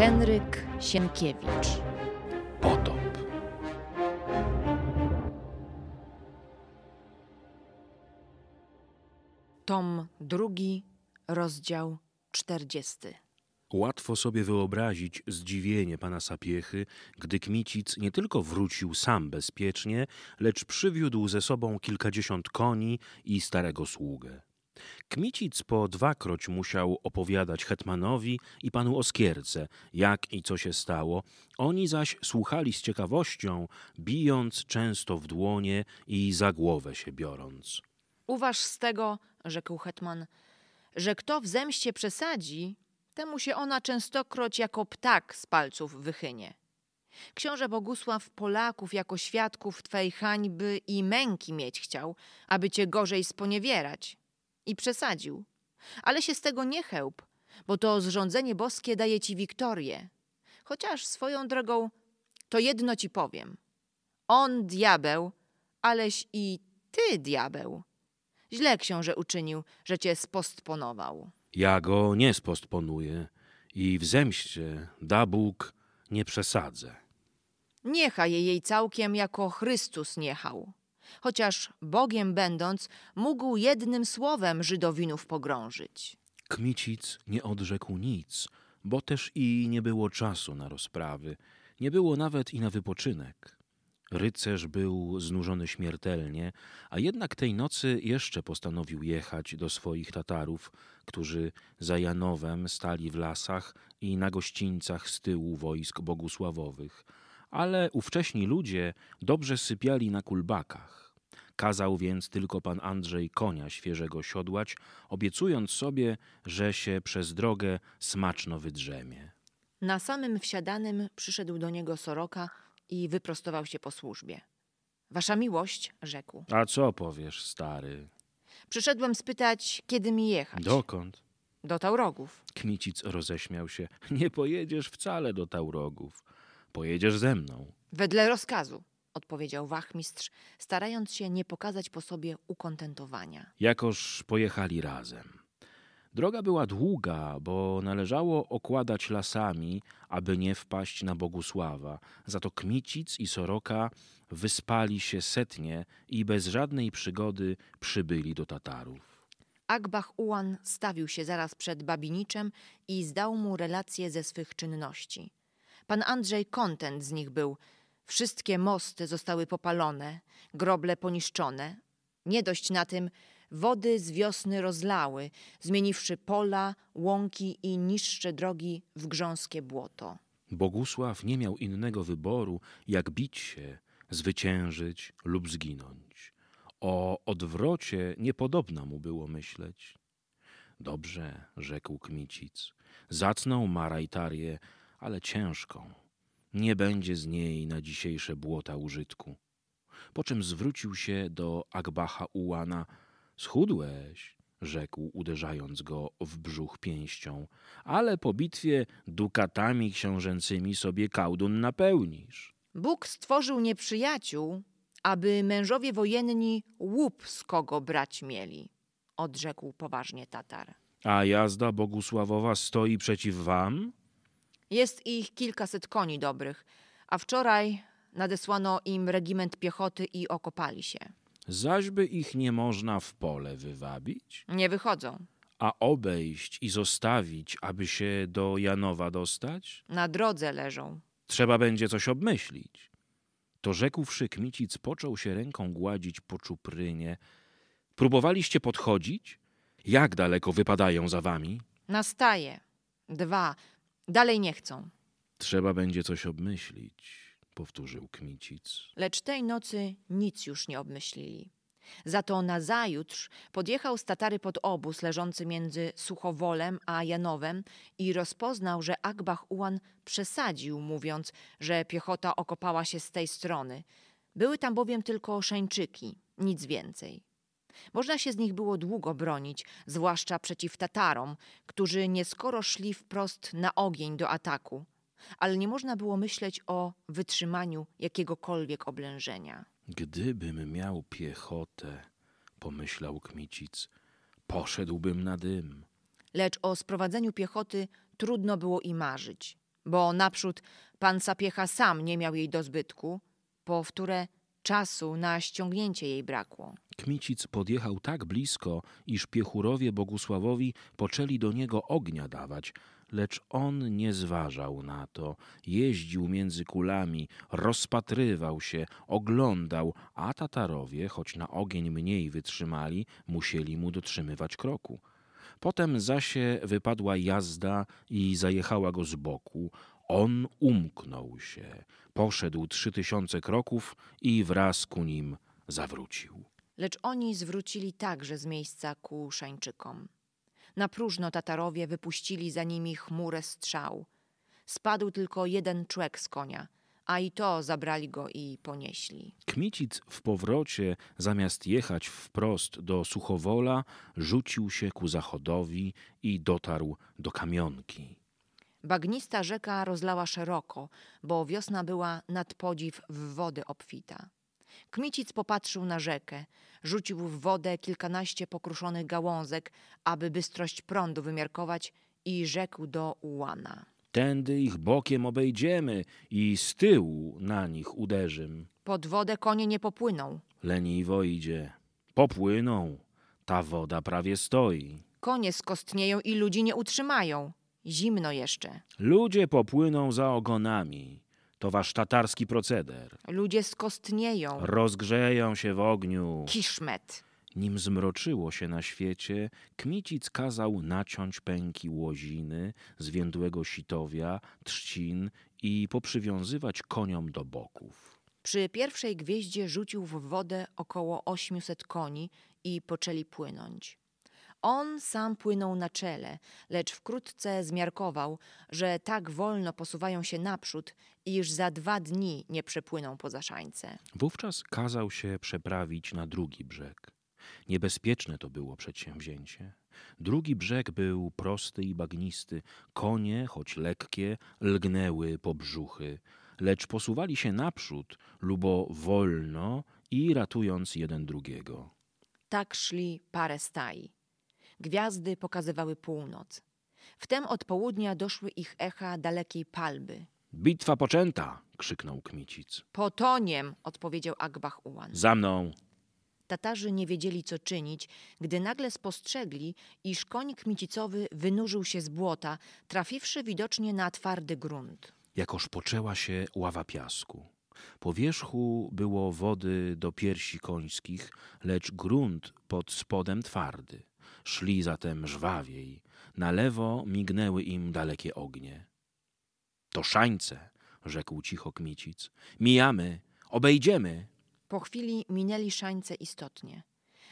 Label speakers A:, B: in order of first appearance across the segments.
A: Henryk Sienkiewicz. Potop. Tom drugi, rozdział czterdziesty.
B: Łatwo sobie wyobrazić zdziwienie pana Sapiechy, gdy Kmicic nie tylko wrócił sam bezpiecznie, lecz przywiódł ze sobą kilkadziesiąt koni i starego sługę. Kmicic po dwakroć musiał opowiadać hetmanowi i panu Oskierce, jak i co się stało. Oni zaś słuchali z ciekawością, bijąc często w dłonie i za głowę się biorąc.
A: Uważ z tego, rzekł hetman, że kto w zemście przesadzi, temu się ona częstokroć jako ptak z palców wychynie. Książę Bogusław Polaków jako świadków Twej hańby i męki mieć chciał, aby Cię gorzej sponiewierać. I przesadził. Ale się z tego nie chełp, bo to zrządzenie boskie daje ci wiktorię. Chociaż swoją drogą, to jedno ci powiem. On diabeł, aleś i ty diabeł. Źle książę uczynił, że cię spostponował.
B: Ja go nie spostponuję i w zemście da Bóg nie przesadzę.
A: Niechaj jej całkiem jako Chrystus niechał chociaż Bogiem będąc, mógł jednym słowem Żydowinów pogrążyć.
B: Kmicic nie odrzekł nic, bo też i nie było czasu na rozprawy, nie było nawet i na wypoczynek. Rycerz był znużony śmiertelnie, a jednak tej nocy jeszcze postanowił jechać do swoich Tatarów, którzy za Janowem stali w lasach i na gościńcach z tyłu wojsk bogusławowych – ale ówcześni ludzie dobrze sypiali na kulbakach. Kazał więc tylko pan Andrzej konia świeżego siodłać, obiecując sobie, że się przez drogę smaczno wydrzemie.
A: Na samym wsiadanym przyszedł do niego Soroka i wyprostował się po służbie. Wasza miłość, rzekł.
B: A co powiesz, stary?
A: Przyszedłem spytać, kiedy mi jechać. Dokąd? Do Taurogów.
B: Kmicic roześmiał się. Nie pojedziesz wcale do Taurogów. Pojedziesz ze mną.
A: Wedle rozkazu, odpowiedział wachmistrz, starając się nie pokazać po sobie ukontentowania.
B: Jakoż pojechali razem. Droga była długa, bo należało okładać lasami, aby nie wpaść na Bogusława. Za to Kmicic i Soroka wyspali się setnie i bez żadnej przygody przybyli do Tatarów.
A: Akbach Ułan stawił się zaraz przed Babiniczem i zdał mu relację ze swych czynności. Pan Andrzej kontent z nich był. Wszystkie mosty zostały popalone, groble poniszczone. Nie dość na tym, wody z wiosny rozlały, zmieniwszy pola, łąki i niższe drogi w grząskie błoto.
B: Bogusław nie miał innego wyboru, jak bić się, zwyciężyć lub zginąć. O odwrocie niepodobno mu było myśleć. Dobrze, rzekł Kmicic. Zacnął Marajtarię ale ciężką. Nie będzie z niej na dzisiejsze błota użytku. Po czym zwrócił się do Akbacha Ułana. Schudłeś, rzekł, uderzając go w brzuch pięścią, ale po bitwie dukatami książęcymi sobie kałdun napełnisz.
A: Bóg stworzył nieprzyjaciół, aby mężowie wojenni łup z kogo brać mieli, odrzekł poważnie Tatar.
B: A jazda Bogusławowa stoi przeciw wam?
A: Jest ich kilkaset koni dobrych, a wczoraj nadesłano im regiment piechoty i okopali się.
B: Zaśby ich nie można w pole wywabić?
A: Nie wychodzą.
B: A obejść i zostawić, aby się do Janowa dostać?
A: Na drodze leżą.
B: Trzeba będzie coś obmyślić. To rzekłszy Kmicic począł się ręką gładzić po czuprynie. Próbowaliście podchodzić? Jak daleko wypadają za wami?
A: Nastaje. Dwa, Dalej nie chcą.
B: Trzeba będzie coś obmyślić, powtórzył Kmicic.
A: Lecz tej nocy nic już nie obmyślili. Za to nazajutrz podjechał z Tatary pod obóz leżący między Suchowolem a Janowem i rozpoznał, że Akbach Ułan przesadził, mówiąc, że piechota okopała się z tej strony. Były tam bowiem tylko szańczyki, nic więcej. Można się z nich było długo bronić, zwłaszcza przeciw Tatarom, którzy nieskoro szli wprost na ogień do ataku, ale nie można było myśleć o wytrzymaniu jakiegokolwiek oblężenia.
B: Gdybym miał piechotę, pomyślał Kmicic, poszedłbym na dym.
A: Lecz o sprowadzeniu piechoty trudno było i marzyć, bo naprzód pan Sapiecha sam nie miał jej do zbytku, po wtóre Czasu na ściągnięcie jej brakło.
B: Kmicic podjechał tak blisko, iż piechurowie Bogusławowi poczęli do niego ognia dawać, lecz on nie zważał na to. Jeździł między kulami, rozpatrywał się, oglądał, a Tatarowie, choć na ogień mniej wytrzymali, musieli mu dotrzymywać kroku. Potem zasie wypadła jazda i zajechała go z boku. On umknął się, poszedł trzy tysiące kroków i wraz ku nim zawrócił.
A: Lecz oni zwrócili także z miejsca ku Szańczykom. Na próżno Tatarowie wypuścili za nimi chmurę strzał. Spadł tylko jeden człek z konia, a i to zabrali go i ponieśli.
B: Kmicic w powrocie, zamiast jechać wprost do Suchowola, rzucił się ku zachodowi i dotarł do kamionki.
A: Bagnista rzeka rozlała szeroko, bo wiosna była nad podziw w wody obfita. Kmicic popatrzył na rzekę, rzucił w wodę kilkanaście pokruszonych gałązek, aby bystrość prądu wymiarkować i rzekł do ułana.
B: Tędy ich bokiem obejdziemy i z tyłu na nich uderzym.
A: Pod wodę konie nie popłyną.
B: Leniwo idzie. Popłyną. Ta woda prawie stoi.
A: Konie skostnieją i ludzi nie utrzymają. Zimno jeszcze.
B: Ludzie popłyną za ogonami. To wasz tatarski proceder.
A: Ludzie skostnieją.
B: Rozgrzeją się w ogniu.
A: Kiszmet.
B: Nim zmroczyło się na świecie, Kmicic kazał naciąć pęki łoziny, zwiędłego sitowia, trzcin i poprzywiązywać koniom do boków.
A: Przy pierwszej gwieździe rzucił w wodę około 800 koni i poczęli płynąć. On sam płynął na czele, lecz wkrótce zmiarkował, że tak wolno posuwają się naprzód, iż za dwa dni nie przepłyną poza szańce.
B: Wówczas kazał się przeprawić na drugi brzeg. Niebezpieczne to było przedsięwzięcie. Drugi brzeg był prosty i bagnisty. Konie, choć lekkie, lgnęły po brzuchy, lecz posuwali się naprzód, lubo wolno i ratując jeden drugiego.
A: Tak szli parę stai. Gwiazdy pokazywały północ. Wtem od południa doszły ich echa dalekiej palby.
B: Bitwa poczęta! krzyknął Kmicic.
A: Potoniem! odpowiedział Akbach Ułan. Za mną! Tatarzy nie wiedzieli, co czynić, gdy nagle spostrzegli, iż koń kmicicowy wynurzył się z błota, trafiwszy widocznie na twardy grunt.
B: Jakoż poczęła się ława piasku. Po wierzchu było wody do piersi końskich, lecz grunt pod spodem twardy. Szli zatem żwawiej. Na lewo mignęły im dalekie ognie. To szańce, rzekł cicho Kmicic. Mijamy, obejdziemy.
A: Po chwili minęli szańce istotnie.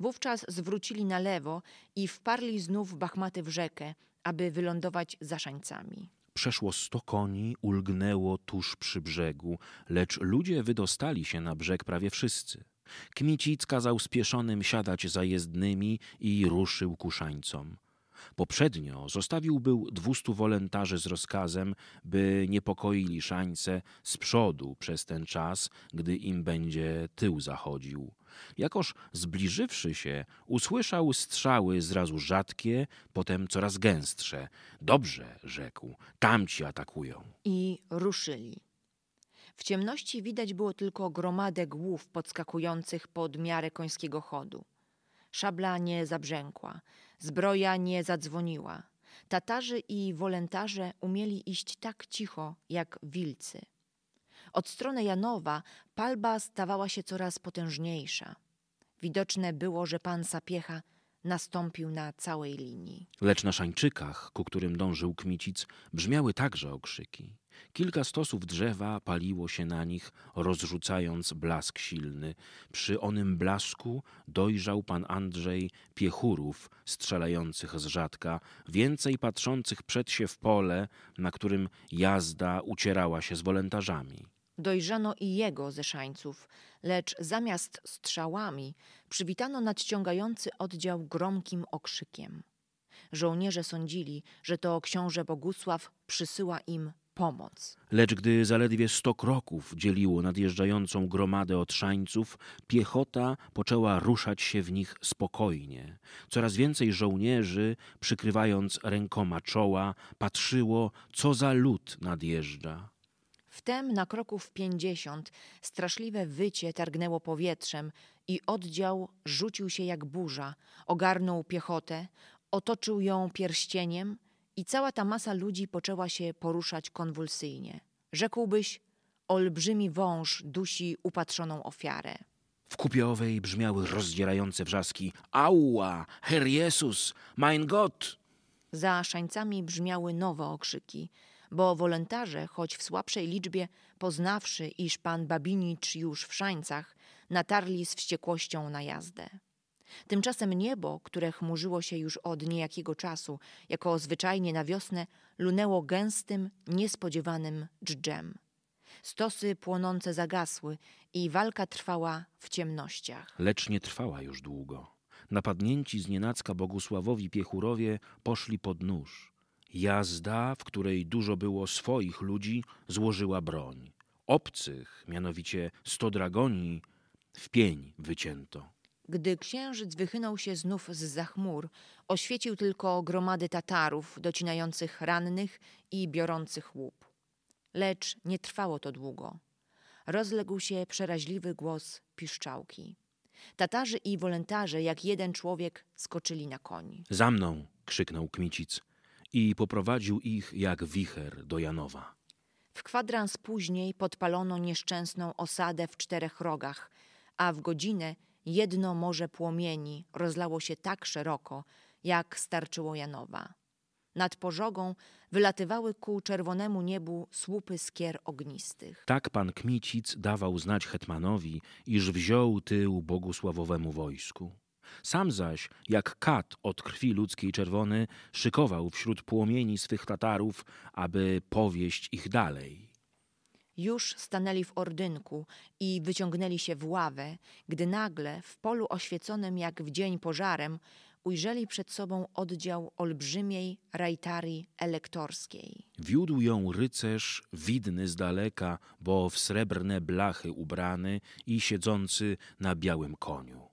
A: Wówczas zwrócili na lewo i wparli znów bachmaty w rzekę, aby wylądować za szańcami.
B: Przeszło sto koni, ulgnęło tuż przy brzegu, lecz ludzie wydostali się na brzeg prawie wszyscy. Kmicic kazał spieszonym siadać za jezdnymi i ruszył ku szańcom. Poprzednio zostawił był dwustu wolentarzy z rozkazem, by niepokoili szańce z przodu przez ten czas, gdy im będzie tył zachodził. Jakoż zbliżywszy się, usłyszał strzały zrazu rzadkie, potem coraz gęstsze. Dobrze, rzekł, tamci atakują.
A: I ruszyli. W ciemności widać było tylko gromadę głów podskakujących pod miarę końskiego chodu. Szabla nie zabrzękła, zbroja nie zadzwoniła. Tatarzy i wolentarze umieli iść tak cicho jak wilcy. Od strony Janowa palba stawała się coraz potężniejsza. Widoczne było, że pan Sapiecha nastąpił na całej linii.
B: Lecz na szańczykach, ku którym dążył Kmicic, brzmiały także okrzyki. Kilka stosów drzewa paliło się na nich, rozrzucając blask silny. Przy onym blasku dojrzał pan Andrzej piechurów strzelających z rzadka, więcej patrzących przed się w pole, na którym jazda ucierała się z wolentarzami
A: dojrzano i jego zeszańców, lecz zamiast strzałami przywitano nadciągający oddział gromkim okrzykiem. Żołnierze sądzili, że to książę Bogusław przysyła im pomoc.
B: Lecz gdy zaledwie sto kroków dzieliło nadjeżdżającą gromadę od szańców, piechota poczęła ruszać się w nich spokojnie. Coraz więcej żołnierzy, przykrywając rękoma czoła, patrzyło, co za lud nadjeżdża.
A: Wtem na kroków pięćdziesiąt straszliwe wycie targnęło powietrzem i oddział rzucił się jak burza, ogarnął piechotę, otoczył ją pierścieniem i cała ta masa ludzi poczęła się poruszać konwulsyjnie. Rzekłbyś, olbrzymi wąż dusi upatrzoną ofiarę.
B: W kupiowej brzmiały rozdzierające wrzaski Aula, Herr Jesus! Mein Gott!
A: Za szańcami brzmiały nowe okrzyki – bo wolontarze, choć w słabszej liczbie, poznawszy, iż pan Babinicz już w szańcach, natarli z wściekłością na jazdę. Tymczasem niebo, które chmurzyło się już od niejakiego czasu, jako zwyczajnie na wiosnę, lunęło gęstym, niespodziewanym dżdżem. Stosy płonące zagasły i walka trwała w ciemnościach.
B: Lecz nie trwała już długo. Napadnięci z nienacka Bogusławowi Piechurowie poszli pod nóż. Jazda, w której dużo było swoich ludzi, złożyła broń. Obcych, mianowicie sto dragoni, w pień wycięto.
A: Gdy księżyc wychynął się znów z zachmur, oświecił tylko gromady Tatarów docinających rannych i biorących łup. Lecz nie trwało to długo. Rozległ się przeraźliwy głos piszczałki. Tatarzy i wolontarze jak jeden człowiek, skoczyli na koni.
B: Za mną! krzyknął Kmicic i poprowadził ich jak wicher do Janowa.
A: W kwadrans później podpalono nieszczęsną osadę w czterech rogach, a w godzinę jedno morze płomieni rozlało się tak szeroko, jak starczyło Janowa. Nad pożogą wylatywały ku czerwonemu niebu słupy skier ognistych.
B: Tak pan Kmicic dawał znać hetmanowi, iż wziął tył bogusławowemu wojsku. Sam zaś, jak kat od krwi ludzkiej czerwony, szykował wśród płomieni swych Tatarów, aby powieść ich dalej.
A: Już stanęli w ordynku i wyciągnęli się w ławę, gdy nagle w polu oświeconym jak w dzień pożarem ujrzeli przed sobą oddział olbrzymiej rajtarii elektorskiej.
B: Wiódł ją rycerz, widny z daleka, bo w srebrne blachy ubrany i siedzący na białym koniu.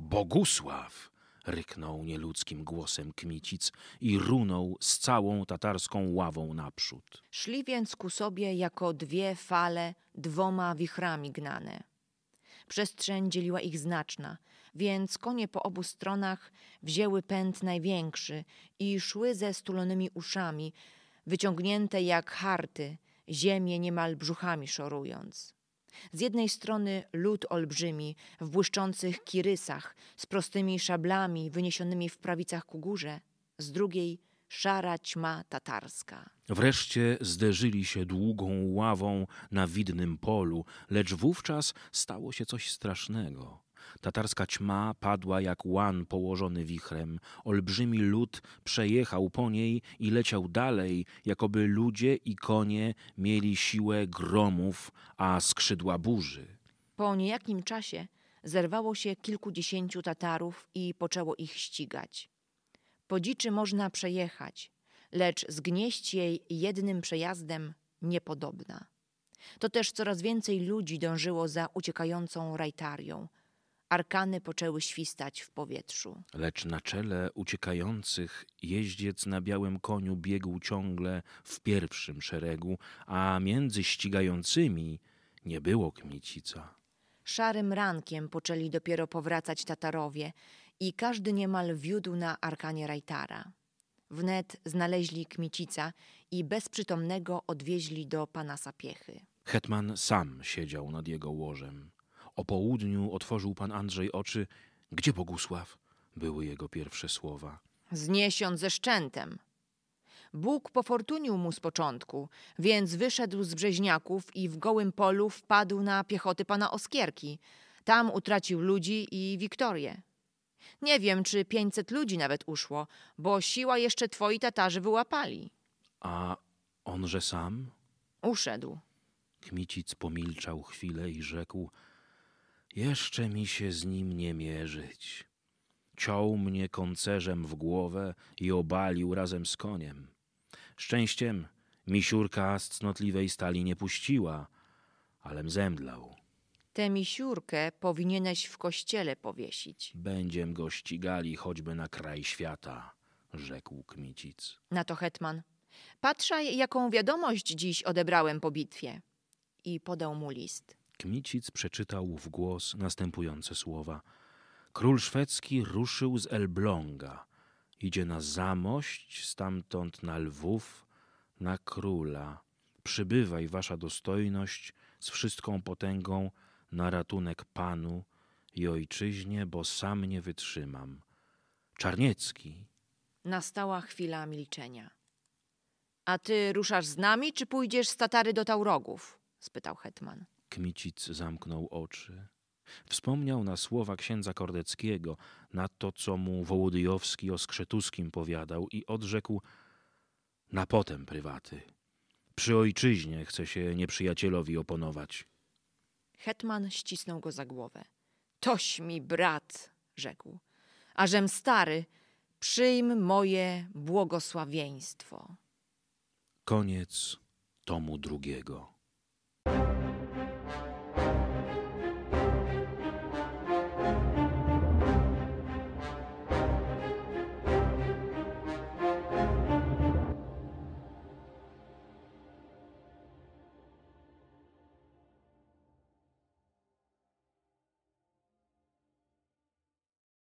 B: Bogusław! ryknął nieludzkim głosem Kmicic i runął z całą tatarską ławą naprzód.
A: Szli więc ku sobie jako dwie fale dwoma wichrami gnane. Przestrzeń dzieliła ich znaczna, więc konie po obu stronach wzięły pęd największy i szły ze stulonymi uszami, wyciągnięte jak harty, ziemię niemal brzuchami szorując. Z jednej strony lud olbrzymi, w błyszczących kirysach, z prostymi szablami wyniesionymi w prawicach ku górze, z drugiej szara ćma tatarska.
B: Wreszcie zderzyli się długą ławą na widnym polu, lecz wówczas stało się coś strasznego. Tatarska ćma padła jak łan położony wichrem. Olbrzymi lód przejechał po niej i leciał dalej, jakoby ludzie i konie mieli siłę gromów, a skrzydła burzy.
A: Po niejakim czasie zerwało się kilkudziesięciu Tatarów i poczęło ich ścigać. Po dziczy można przejechać, lecz zgnieść jej jednym przejazdem niepodobna. To też coraz więcej ludzi dążyło za uciekającą rajtarią, Arkany poczęły świstać w powietrzu.
B: Lecz na czele uciekających jeździec na białym koniu biegł ciągle w pierwszym szeregu, a między ścigającymi nie było kmicica.
A: Szarym rankiem poczęli dopiero powracać Tatarowie i każdy niemal wiódł na arkanie Rajtara. Wnet znaleźli kmicica i bezprzytomnego odwieźli do pana Sapiechy.
B: Hetman sam siedział nad jego łożem. O południu otworzył pan Andrzej oczy. Gdzie Bogusław? Były jego pierwsze słowa.
A: Zniesion ze szczętem. Bóg pofortunił mu z początku, więc wyszedł z Brzeźniaków i w gołym polu wpadł na piechoty pana Oskierki. Tam utracił ludzi i Wiktorię. Nie wiem, czy pięćset ludzi nawet uszło, bo siła jeszcze twoi Tatarzy wyłapali.
B: A onże sam? Uszedł. Kmicic pomilczał chwilę i rzekł – jeszcze mi się z nim nie mierzyć. Ciął mnie koncerzem w głowę i obalił razem z koniem. Szczęściem misiurka z cnotliwej stali nie puściła, alem zemdlał.
A: Tę misiurkę powinieneś w kościele powiesić.
B: Będziem go ścigali choćby na kraj świata, rzekł Kmicic.
A: Na to hetman. Patrzaj, jaką wiadomość dziś odebrałem po bitwie. I podał mu list.
B: Kmicic przeczytał w głos następujące słowa. Król szwedzki ruszył z Elbląga. Idzie na Zamość, stamtąd na Lwów, na króla. Przybywaj, wasza dostojność, z wszystką potęgą na ratunek panu i ojczyźnie, bo sam nie wytrzymam. Czarniecki.
A: Nastała chwila milczenia. A ty ruszasz z nami, czy pójdziesz z Tatary do Taurogów? spytał hetman.
B: Kmicic zamknął oczy. Wspomniał na słowa księdza Kordeckiego, na to, co mu Wołodyjowski o Skrzetuskim powiadał i odrzekł na potem prywaty. Przy ojczyźnie chce się nieprzyjacielowi oponować.
A: Hetman ścisnął go za głowę. Toś mi brat, rzekł, a żem stary, przyjm moje błogosławieństwo.
B: Koniec tomu drugiego.